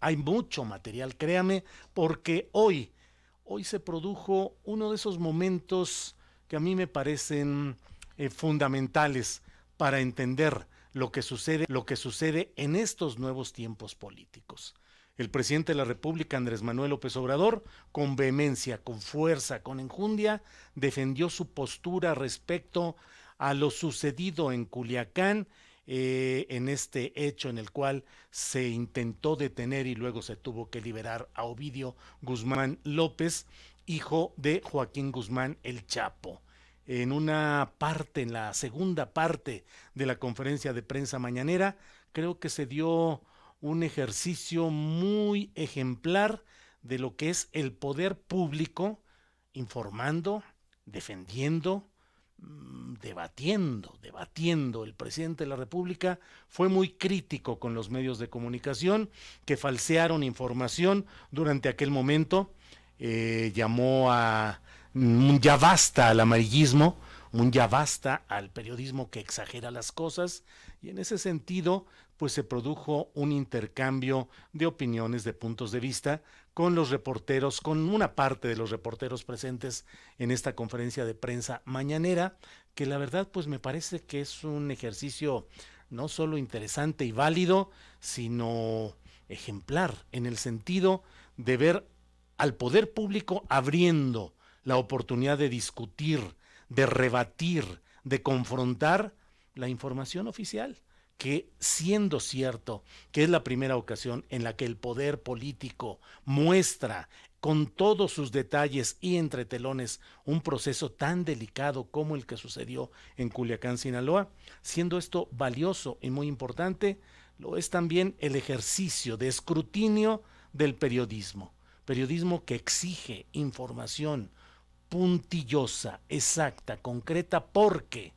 Hay mucho material, créame, porque hoy, hoy se produjo uno de esos momentos que a mí me parecen eh, fundamentales para entender lo que sucede, lo que sucede en estos nuevos tiempos políticos. El presidente de la República, Andrés Manuel López Obrador, con vehemencia, con fuerza, con enjundia, defendió su postura respecto a lo sucedido en Culiacán eh, en este hecho en el cual se intentó detener y luego se tuvo que liberar a Ovidio Guzmán López, hijo de Joaquín Guzmán el Chapo en una parte, en la segunda parte de la conferencia de prensa mañanera, creo que se dio un ejercicio muy ejemplar de lo que es el poder público informando, defendiendo, debatiendo, debatiendo. El presidente de la República fue muy crítico con los medios de comunicación que falsearon información durante aquel momento. Eh, llamó a mm, ya basta al amarillismo un ya basta al periodismo que exagera las cosas y en ese sentido pues se produjo un intercambio de opiniones, de puntos de vista con los reporteros, con una parte de los reporteros presentes en esta conferencia de prensa mañanera, que la verdad pues me parece que es un ejercicio no solo interesante y válido, sino ejemplar en el sentido de ver al poder público abriendo la oportunidad de discutir de rebatir, de confrontar la información oficial, que siendo cierto que es la primera ocasión en la que el poder político muestra con todos sus detalles y entretelones un proceso tan delicado como el que sucedió en Culiacán, Sinaloa, siendo esto valioso y muy importante, lo es también el ejercicio de escrutinio del periodismo, periodismo que exige información, puntillosa, exacta, concreta, porque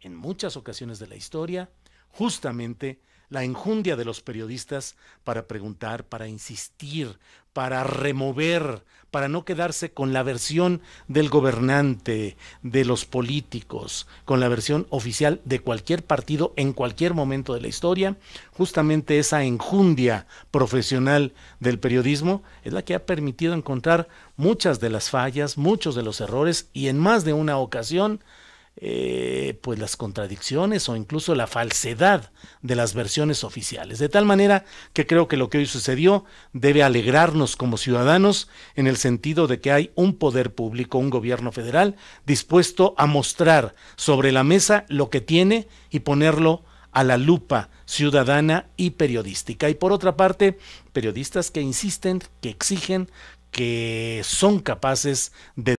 en muchas ocasiones de la historia, justamente la enjundia de los periodistas para preguntar, para insistir, para remover, para no quedarse con la versión del gobernante, de los políticos, con la versión oficial de cualquier partido en cualquier momento de la historia. Justamente esa enjundia profesional del periodismo es la que ha permitido encontrar muchas de las fallas, muchos de los errores y en más de una ocasión eh, pues las contradicciones o incluso la falsedad de las versiones oficiales. De tal manera que creo que lo que hoy sucedió debe alegrarnos como ciudadanos en el sentido de que hay un poder público, un gobierno federal dispuesto a mostrar sobre la mesa lo que tiene y ponerlo a la lupa ciudadana y periodística. Y por otra parte, periodistas que insisten, que exigen, que son capaces de